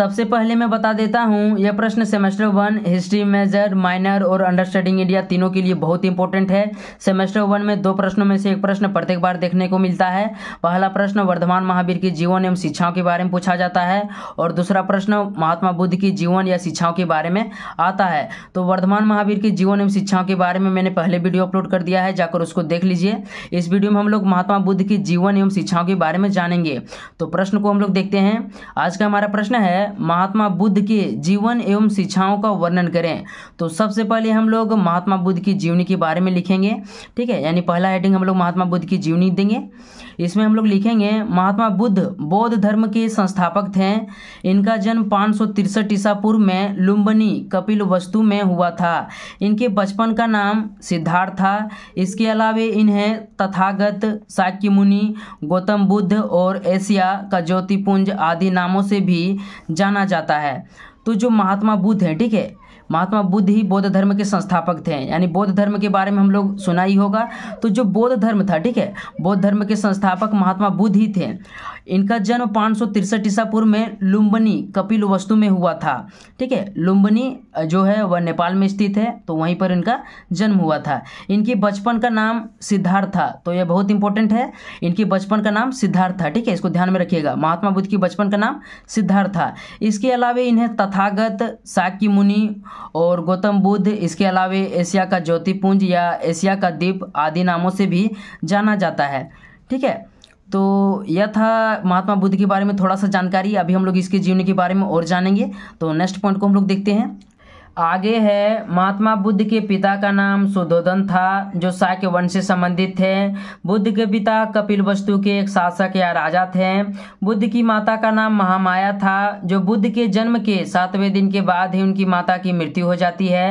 सबसे पहले मैं बता देता हूँ यह प्रश्न semester one history major minor और अंडरस्टैंडिंग इंडिया तीनों के लिए बहुत इंपॉर्टेंट है सेमेस्टर वन में दो प्रश्नों में से एक प्रश्न प्रत्येक बार देखने को मिलता है पहला प्रश्न वर्धमान महावीर के जीवन एवं शिक्षाओं के बारे में पूछा जाता है और दूसरा प्रश्न महात्मा बुद्ध की जीवन या शिक्षाओं के बारे में आता है तो वर्धमान महावीर के जीवन एवं शिक्षाओं के बारे में मैंने पहले वीडियो अपलोड कर दिया है जाकर उसको देख लीजिए इस वीडियो में हम लोग महात्मा बुद्ध की जीवन एवं शिक्षाओं के बारे में जानेंगे तो प्रश्न को हम लोग देखते हैं आज का हमारा प्रश्न है महात्मा बुद्ध के जीवन एवं शिक्षाओं का वर्णन करें तो सबसे पहले हम लोग महात्मा बुद्ध की जीवनी के बारे में लिखेंगे ठीक है यानी पहला हेडिंग हम लोग महात्मा बुद्ध की जीवनी देंगे इसमें हम लोग लिखेंगे महात्मा बुद्ध बौद्ध धर्म के संस्थापक थे इनका जन्म पाँच सौ तिरसठ ईसा पूर्व में लुम्बनी कपिल वस्तु में हुआ था इनके बचपन का नाम सिद्धार्थ था इसके अलावे इन्हें तथागत साक्य मुनि गौतम बुद्ध और एशिया का ज्योतिपुंज आदि नामों से भी जाना जाता है तो जो महात्मा बुद्ध हैं ठीक है महात्मा बुद्ध ही बौद्ध धर्म के संस्थापक थे यानी बौद्ध धर्म के बारे में हम लोग सुना ही होगा तो जो बौद्ध धर्म था ठीक है बौद्ध धर्म के संस्थापक महात्मा बुद्ध ही थे इनका जन्म पाँच सौ तिरसठ ईसा पूर्व में लुम्बनी कपिल वस्तु में हुआ था ठीक है लुम्बनी जो है वह नेपाल में स्थित है तो वहीं पर इनका जन्म हुआ था इनकी बचपन का नाम सिद्धार्थ था तो यह बहुत इंपॉर्टेंट है इनकी बचपन का नाम सिद्धार्थ था ठीक है इसको ध्यान में रखिएगा महात्मा बुद्ध की बचपन का नाम सिद्धार्थ था इसके अलावा इन्हें तथागत साक्य मुनि और गौतम बुद्ध इसके अलावा एशिया का ज्योतिपुंज या एशिया का द्वीप आदि नामों से भी जाना जाता है ठीक है तो यह था महात्मा बुद्ध के बारे में थोड़ा सा जानकारी अभी हम लोग इसके जीवनी के बारे में और जानेंगे तो नेक्स्ट पॉइंट को हम लोग देखते हैं आगे है महात्मा बुद्ध के पिता का नाम सुदोधन था जो शाक्य वंश से संबंधित थे बुद्ध के पिता कपिल वस्तु के एक शासक या राजा थे बुद्ध की माता का नाम महामाया था जो बुद्ध के जन्म के सातवें दिन के बाद ही उनकी माता की मृत्यु हो जाती है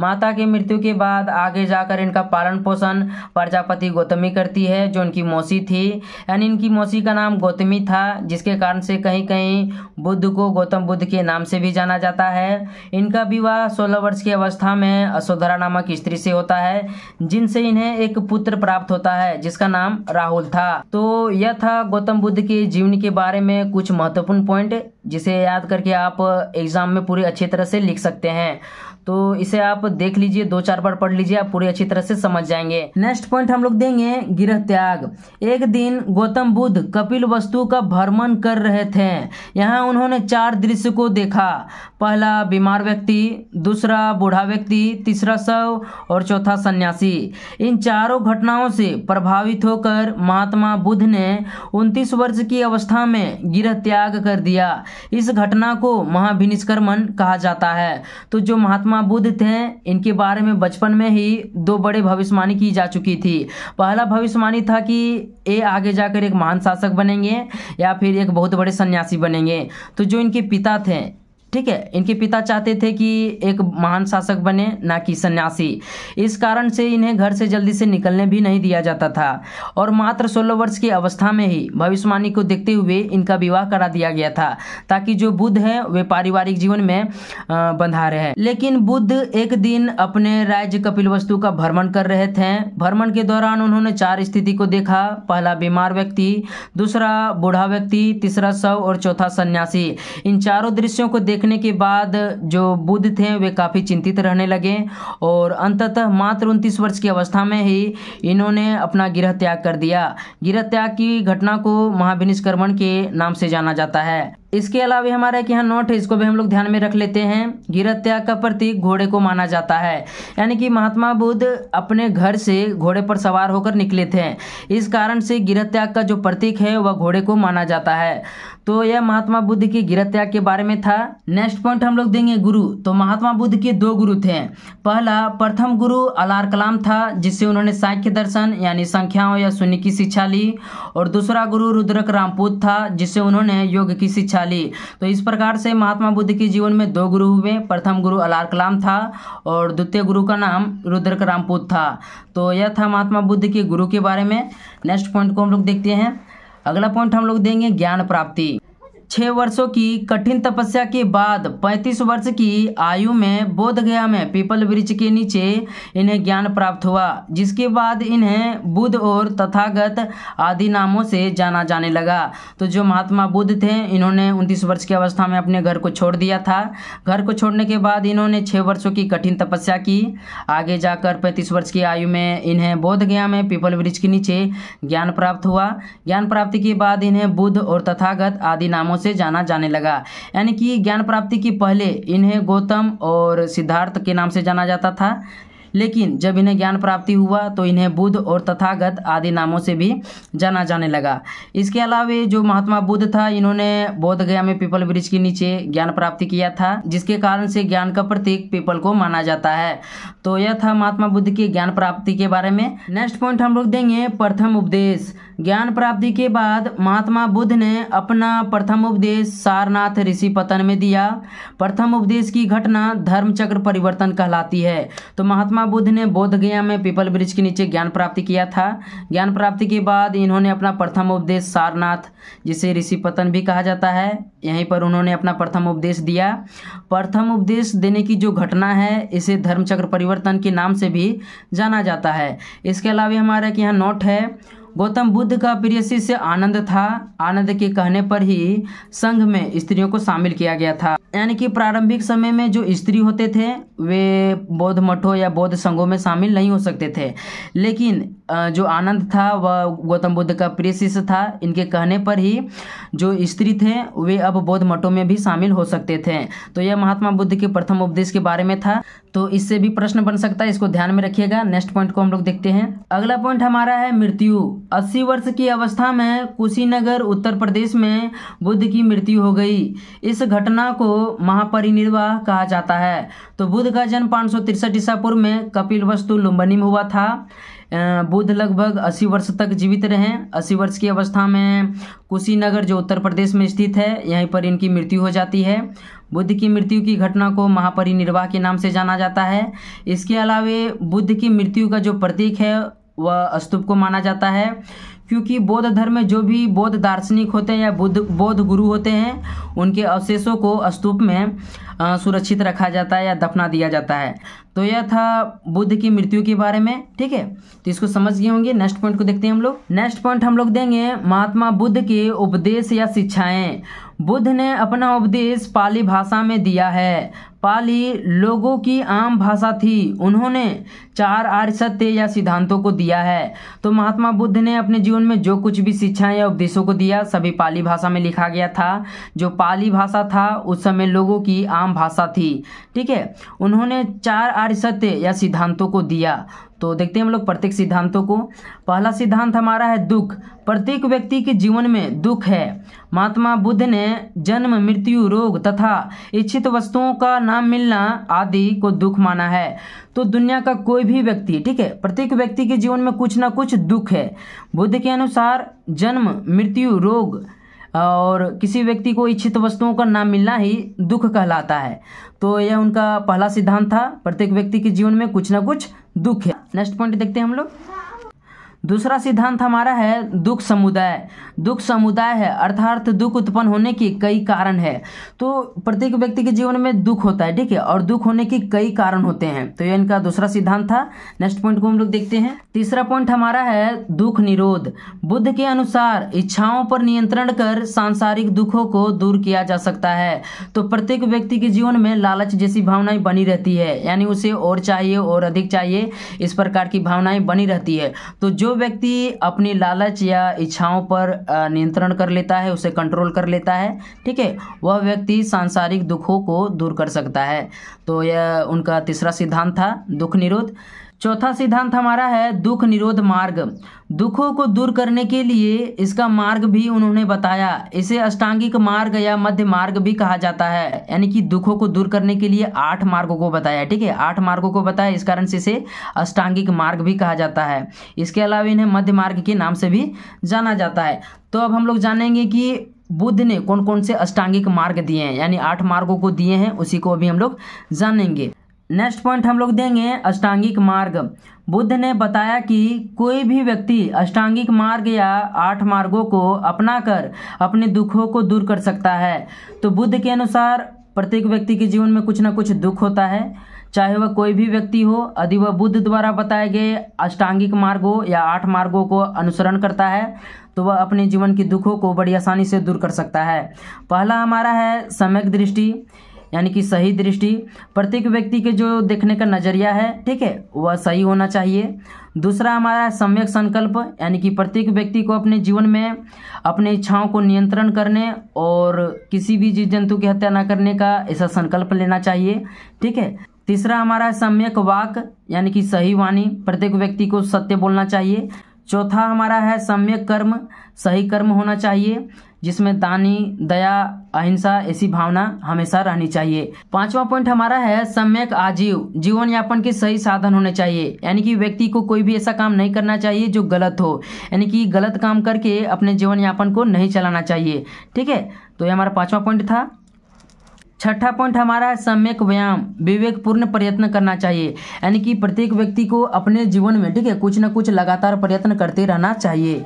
माता की मृत्यु के बाद आगे जाकर इनका पालन पोषण प्रजापति गौतमी करती है जो उनकी मौसी थी यानी इनकी मौसी का नाम गौतमी था जिसके कारण से कहीं कहीं बुद्ध को गौतम बुद्ध के नाम से भी जाना जाता है इनका विवाह विवाह सोलह वर्ष की अवस्था में अशोधरा नामक स्त्री से होता है जिनसे इन्हें एक पुत्र प्राप्त होता है जिसका नाम राहुल था तो यह था गौतम बुद्ध के जीवन के बारे में कुछ महत्वपूर्ण पॉइंट जिसे याद करके आप एग्ज़ाम में पूरी अच्छी तरह से लिख सकते हैं तो इसे आप देख लीजिए दो चार बार पढ़ लीजिए आप पूरी अच्छी तरह से समझ जाएंगे नेक्स्ट पॉइंट हम लोग देंगे गिरह त्याग एक दिन गौतम बुद्ध कपिल वस्तु का भ्रमण कर रहे थे यहाँ उन्होंने चार दृश्य को देखा पहला बीमार व्यक्ति दूसरा बूढ़ा व्यक्ति तीसरा शव और चौथा सन्यासी इन चारों घटनाओं से प्रभावित होकर महात्मा बुद्ध ने उनतीस वर्ष की अवस्था में गिरह त्याग कर दिया इस घटना को महाभिनिष्कर्मण कहा जाता है तो जो महात्मा बुद्ध थे इनके बारे में बचपन में ही दो बड़े भविष्यवाणी की जा चुकी थी पहला भविष्यवाणी था कि ये आगे जाकर एक महान शासक बनेंगे या फिर एक बहुत बड़े सन्यासी बनेंगे तो जो इनके पिता थे ठीक है इनके पिता चाहते थे कि एक महान शासक बने ना कि सन्यासी इस कारण से इन्हें घर से जल्दी से निकलने भी नहीं दिया जाता था और मात्र सोलह वर्ष की अवस्था में ही भविष्यवाणी को देखते हुए इनका विवाह करा दिया गया था ताकि जो बुद्ध हैं वे पारिवारिक जीवन में बंधा रहे लेकिन बुद्ध एक दिन अपने राज्य वस्तु का भ्रमण कर रहे थे भ्रमण के दौरान उन्होंने चार स्थिति को देखा पहला बीमार व्यक्ति दूसरा बूढ़ा व्यक्ति तीसरा शव और चौथा सन्यासी इन चारों दृश्यों को देख देखने के बाद जो बुद्ध थे वे काफ़ी चिंतित रहने लगे और अंततः मात्र उनतीस वर्ष की अवस्था में ही इन्होंने अपना गृह त्याग कर दिया गृह त्याग की घटना को महाभिनिष्क्रमण के नाम से जाना जाता है इसके अलावा हमारा एक यहाँ नोट है इसको भी हम लोग ध्यान में रख लेते हैं गिरह त्याग का प्रतीक घोड़े को माना जाता है यानी कि महात्मा बुद्ध अपने घर से घोड़े पर सवार होकर निकले थे इस कारण से गिरह त्याग का जो प्रतीक है वह घोड़े को माना जाता है तो यह महात्मा बुद्ध की त्याग के बारे में था नेक्स्ट पॉइंट हम लोग देंगे गुरु तो महात्मा बुद्ध के दो गुरु थे पहला प्रथम गुरु अलार कलाम था जिससे उन्होंने सांख्य दर्शन यानी संख्याओं या शून्य की शिक्षा ली और दूसरा गुरु रुद्रक रामपूत था जिससे उन्होंने योग की शिक्षा ली तो इस प्रकार से महात्मा बुद्ध के जीवन में दो गुरु हुए प्रथम गुरु अलार कलाम था और द्वितीय गुरु का नाम रुद्रक रामपूत था तो यह था महात्मा बुद्ध के गुरु के बारे में नेक्स्ट पॉइंट को हम लोग देखते हैं अगला पॉइंट हम लोग देंगे ज्ञान प्राप्ति छः वर्षों की कठिन तपस्या के बाद 35 वर्ष की आयु में बोध गया में पीपल वृक्ष के नीचे इन्हें ज्ञान प्राप्त हुआ जिसके बाद इन्हें बुद्ध और तथागत आदि नामों से जाना जाने लगा तो जो महात्मा बुद्ध थे इन्होंने उनतीस वर्ष की अवस्था में अपने घर को छोड़ दिया था घर को छोड़ने के बाद इन्होंने छः वर्षों की कठिन तपस्या की आगे जाकर पैंतीस वर्ष की आयु में इन्हें बोध गया में पीपल वृक्ष के नीचे ज्ञान प्राप्त हुआ ज्ञान प्राप्ति के बाद इन्हें बुद्ध और तथागत आदि नामों नामों से जाना जाने लगा यानी कि ज्ञान प्राप्ति के पहले इन्हें गौतम और सिद्धार्थ के नाम से जाना जाता था लेकिन जब इन्हें ज्ञान प्राप्ति हुआ तो इन्हें बुद्ध और तथागत आदि नामों से भी जाना जाने लगा इसके अलावा जो महात्मा बुद्ध था इन्होंने बोधगया में पीपल ब्रिज के नीचे ज्ञान प्राप्ति किया था जिसके कारण से ज्ञान का प्रतीक पीपल को माना जाता है तो यह था महात्मा बुद्ध के ज्ञान प्राप्ति के बारे में नेक्स्ट पॉइंट हम लोग देंगे प्रथम उपदेश ज्ञान प्राप्ति के बाद महात्मा बुद्ध ने अपना प्रथम उपदेश सारनाथ ऋषि पतन में दिया प्रथम उपदेश की घटना धर्मचक्र परिवर्तन कहलाती है तो महात्मा गौतम बुद्ध ने बोध गया में पीपल ब्रिज के नीचे ज्ञान प्राप्ति किया था ज्ञान प्राप्ति के बाद इन्होंने अपना प्रथम उपदेश सारनाथ जिसे ऋषि पतन भी कहा जाता है यहीं पर उन्होंने अपना प्रथम उपदेश दिया प्रथम उपदेश देने की जो घटना है इसे धर्मचक्र परिवर्तन के नाम से भी जाना जाता है इसके अलावा हमारे यहाँ नोट है गौतम बुद्ध का प्रिय शिष्य आनंद था आनंद के कहने पर ही संघ में स्त्रियों को शामिल किया गया था यानी कि प्रारंभिक समय में जो स्त्री होते थे वे बौद्ध मठों या बौद्ध संघों में शामिल नहीं हो सकते थे लेकिन जो आनंद था वह गौतम बुद्ध का प्रिय शिष्य था इनके कहने पर ही जो स्त्री थे वे अब बौद्ध मठों में भी शामिल हो सकते थे तो यह महात्मा बुद्ध के प्रथम उपदेश के बारे में था तो इससे भी प्रश्न बन सकता है इसको ध्यान में रखिएगा नेक्स्ट पॉइंट को हम लोग देखते हैं अगला पॉइंट हमारा है मृत्यु अस्सी वर्ष की अवस्था में कुशीनगर उत्तर प्रदेश में बुद्ध की मृत्यु हो गई इस घटना को महापरिनिर्वाह कहा जाता है तो बुद्ध का जन्म पाँच सौ तिरसठ ईसापुर में कपिल वस्तु लुम्बनी में हुआ था बुद्ध लगभग 80 वर्ष तक जीवित रहे 80 वर्ष की अवस्था में कुशीनगर जो उत्तर प्रदेश में स्थित है यहीं पर इनकी मृत्यु हो जाती है बुद्ध की मृत्यु की घटना को महापरिनिर्वाह के नाम से जाना जाता है इसके अलावा बुद्ध की मृत्यु का जो प्रतीक है व स्तूप को माना जाता है क्योंकि बौद्ध धर्म में जो भी बौद्ध दार्शनिक होते हैं या बुद्ध बौद्ध गुरु होते हैं उनके अवशेषों को स्तूप में सुरक्षित रखा जाता है या दफना दिया जाता है तो यह था बुद्ध की मृत्यु के बारे में ठीक है तो इसको समझ गए होंगे नेक्स्ट पॉइंट को देखते हैं हम लोग नेक्स्ट पॉइंट हम लोग देंगे महात्मा बुद्ध के उपदेश या शिक्षाएं बुद्ध ने अपना उपदेश पाली भाषा में दिया है पाली लोगों की आम भाषा थी उन्होंने चार आर्य सत्य या सिद्धांतों को दिया है तो महात्मा बुद्ध ने अपने जीवन में जो कुछ भी शिक्षाएं या उपदेशों को दिया सभी पाली भाषा में लिखा गया था जो पाली भाषा था उस समय लोगों की आम भाषा थी ठीक है उन्होंने चार आर्य सत्य या सिद्धांतों को दिया तो देखते हैं हम लोग प्रत्येक सिद्धांतों को पहला सिद्धांत हमारा है दुख प्रत्येक व्यक्ति के जीवन में दुख है महात्मा बुद्ध ने जन्म मृत्यु रोग तथा इच्छित वस्तुओं का नाम मिलना आदि को दुख माना है तो दुनिया का कोई भी व्यक्ति ठीक है प्रत्येक व्यक्ति के जीवन में कुछ ना कुछ दुख है बुद्ध के अनुसार जन्म मृत्यु रोग और किसी व्यक्ति को इच्छित वस्तुओं का ना मिलना ही दुख कहलाता है तो यह उनका पहला सिद्धांत था प्रत्येक व्यक्ति के जीवन में कुछ ना कुछ दुख है नेक्स्ट पॉइंट देखते हैं हम लोग दूसरा सिद्धांत हमारा है दुख समुदाय दुख समुदाय है अर्थात दुख उत्पन्न होने के कई कारण है तो प्रत्येक व्यक्ति के जीवन में दुख होता है ठीक है और दुख होने के कई कारण होते हैं तो ये इनका दूसरा सिद्धांत था नेक्स्ट पॉइंट को हम लोग देखते हैं तीसरा पॉइंट हमारा है दुख निरोध बुद्ध के अनुसार इच्छाओं पर नियंत्रण कर सांसारिक दुखों को दूर किया जा सकता है तो प्रत्येक व्यक्ति के जीवन में लालच जैसी भावनाएं बनी रहती है यानी उसे और चाहिए और अधिक चाहिए इस प्रकार की भावनाएं बनी रहती है तो जो व्यक्ति अपनी लालच या इच्छाओं पर नियंत्रण कर लेता है उसे कंट्रोल कर लेता है ठीक है वह व्यक्ति सांसारिक दुखों को दूर कर सकता है तो यह उनका तीसरा सिद्धांत था दुख निरोध चौथा सिद्धांत हमारा है दुख निरोध मार्ग दुखों को दूर करने के लिए इसका मार्ग भी उन्होंने बताया इसे अष्टांगिक मार्ग या मध्य मार्ग भी कहा जाता है यानी कि दुखों को दूर करने के लिए आठ मार्गों को बताया ठीक है आठ मार्गों को बताया इस कारण से इसे अष्टांगिक मार्ग भी कहा जाता है इसके अलावा इन्हें मध्य मार्ग के नाम से भी जाना जाता है तो अब हम लोग जानेंगे कि बुद्ध ने कौन कौन से अष्टांगिक मार्ग दिए हैं यानी आठ मार्गों को दिए हैं उसी को अभी हम लोग जानेंगे नेक्स्ट पॉइंट हम लोग देंगे अष्टांगिक मार्ग बुद्ध ने बताया कि कोई भी व्यक्ति अष्टांगिक मार्ग या आठ मार्गों को अपनाकर अपने दुखों को दूर कर सकता है तो बुद्ध के अनुसार प्रत्येक व्यक्ति के जीवन में कुछ ना कुछ दुख होता है चाहे वह कोई भी व्यक्ति हो यदि वह बुद्ध द्वारा बताए गए अष्टांगिक मार्गों या आठ मार्गों को अनुसरण करता है तो वह अपने जीवन के दुखों को बड़ी आसानी से दूर कर सकता है पहला हमारा है सम्यक दृष्टि यानी कि सही दृष्टि प्रत्येक व्यक्ति के जो देखने का नज़रिया है ठीक है वह सही होना चाहिए दूसरा हमारा सम्यक संकल्प यानी कि प्रत्येक व्यक्ति को अपने जीवन में अपने इच्छाओं को नियंत्रण करने और किसी भी जीव जंतु की हत्या न करने का ऐसा संकल्प लेना चाहिए ठीक है तीसरा हमारा सम्यक वाक यानी कि सही वाणी प्रत्येक व्यक्ति को सत्य बोलना चाहिए चौथा हमारा है सम्यक कर्म सही कर्म होना चाहिए जिसमें दानी दया अहिंसा ऐसी भावना हमेशा रहनी चाहिए पांचवा पॉइंट हमारा है सम्यक आजीव जीवन यापन के सही साधन होने चाहिए यानी कि व्यक्ति को कोई भी ऐसा काम नहीं करना चाहिए जो गलत हो यानी कि गलत काम करके अपने जीवन यापन को नहीं चलाना चाहिए ठीक है तो ये हमारा पांचवा पॉइंट था छठा पॉइंट हमारा है सम्यक व्यायाम विवेकपूर्ण प्रयत्न करना चाहिए यानी कि प्रत्येक व्यक्ति को अपने जीवन में ठीक है कुछ ना कुछ लगातार प्रयत्न करते रहना चाहिए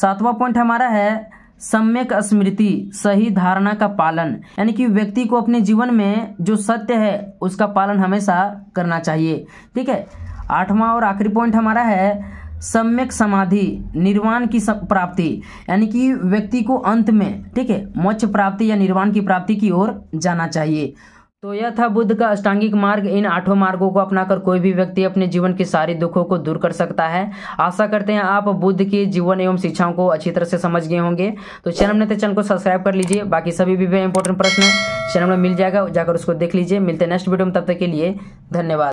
सातवां पॉइंट हमारा है सम्यक स्मृति सही धारणा का पालन यानी कि व्यक्ति को अपने जीवन में जो सत्य है उसका पालन हमेशा करना चाहिए ठीक है आठवां और आखिरी पॉइंट हमारा है सम्यक समाधि निर्वाण की प्राप्ति यानी कि व्यक्ति को अंत में ठीक है मोक्ष प्राप्ति या निर्वाण की प्राप्ति की ओर जाना चाहिए तो यह था बुद्ध का अष्टांगिक मार्ग इन आठों मार्गों को अपनाकर कोई भी व्यक्ति अपने जीवन के सारे दुखों को दूर कर सकता है आशा करते हैं आप बुद्ध के जीवन एवं शिक्षाओं को अच्छी तरह से समझ गए होंगे तो चैनल में तो चैनल को सब्सक्राइब कर लीजिए बाकी सभी भी इंपॉर्टेंट प्रश्न चैनल में मिल जाएगा जाकर उसको देख लीजिए मिलते हैं नेक्स्ट वीडियो में तब तक के लिए धन्यवाद